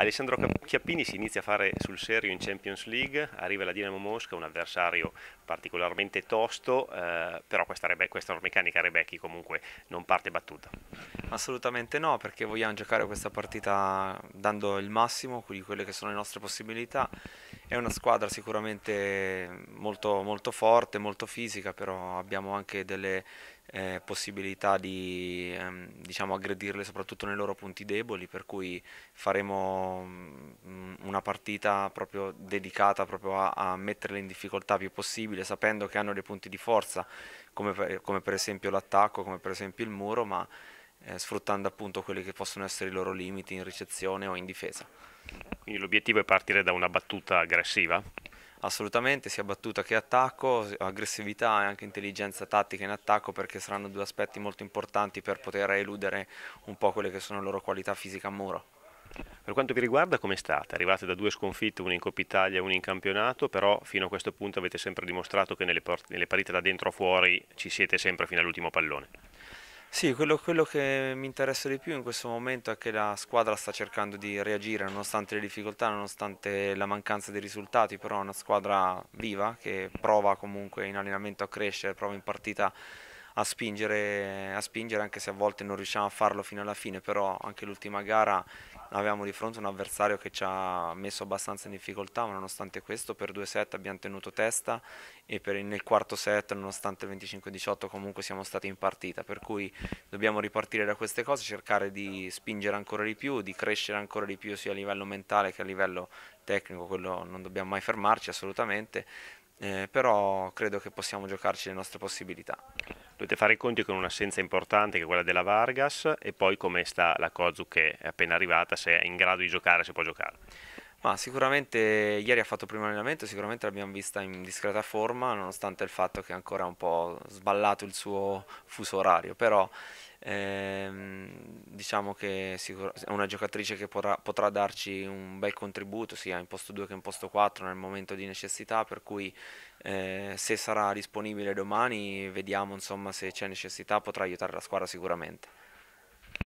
Alessandro mm. Chiappini si inizia a fare sul serio in Champions League, arriva la Dinamo Mosca, un avversario particolarmente tosto, eh, però questa, Rebe- questa meccanica Rebecchi comunque non parte battuta. Assolutamente no, perché vogliamo giocare questa partita dando il massimo, quindi quelle che sono le nostre possibilità è una squadra sicuramente molto, molto forte, molto fisica, però abbiamo anche delle eh, possibilità di ehm, diciamo, aggredirle soprattutto nei loro punti deboli, per cui faremo mh, mm, una partita proprio dedicata proprio a, a, metterle in difficoltà più possibile, sapendo che hanno dei punti di forza, come per, come per esempio l'attacco, come per esempio il muro, ma eh, sfruttando appunto quelli che possono essere i loro limiti in ricezione o in difesa. Quindi l'obiettivo è partire da una battuta aggressiva? Assolutamente, sia battuta che attacco, aggressività e anche intelligenza tattica in attacco perché saranno due aspetti molto importanti per poter eludere un po' quelle che sono le loro qualità fisiche a muro. Per quanto vi riguarda com'è stata? Arrivate da due sconfitte, una in Coppa Italia e una in campionato, però fino a questo punto avete sempre dimostrato che nelle, nelle partite da dentro a fuori ci siete sempre fino all'ultimo pallone. Sì, quello, quello, che mi interessa di più in questo momento è che la squadra sta cercando di reagire nonostante le difficoltà, nonostante la mancanza di risultati, però è una squadra viva che prova comunque in allenamento a crescere, prova in partita a spingere, a spingere, anche se a volte non riusciamo a farlo fino alla fine, però anche l'ultima gara avevamo di fronte un avversario che ci ha messo abbastanza in difficoltà, ma nonostante questo per due set abbiamo tenuto testa e per, nel quarto set, nonostante il 25-18, comunque siamo stati in partita, per cui dobbiamo ripartire da queste cose, cercare di spingere ancora di più, di crescere ancora di più sia a livello mentale che a livello tecnico, quello non dobbiamo mai fermarci assolutamente, eh, però credo che possiamo giocarci le nostre possibilità dovete fare i conti con un'assenza importante che è quella della Vargas e poi come sta la Kozu che è appena arrivata, se è in grado di giocare, se può giocare. Ma sicuramente ieri ha fatto il primo allenamento, sicuramente l'abbiamo vista in discreta forma, nonostante il fatto che è ancora un po' sballato il suo fuso orario, però ehm, diciamo che è una giocatrice che potrà, potrà, darci un bel contributo sia in posto 2 che in posto 4 nel momento di necessità, per cui eh, se sarà disponibile domani vediamo insomma, se c'è necessità potrà aiutare la squadra sicuramente.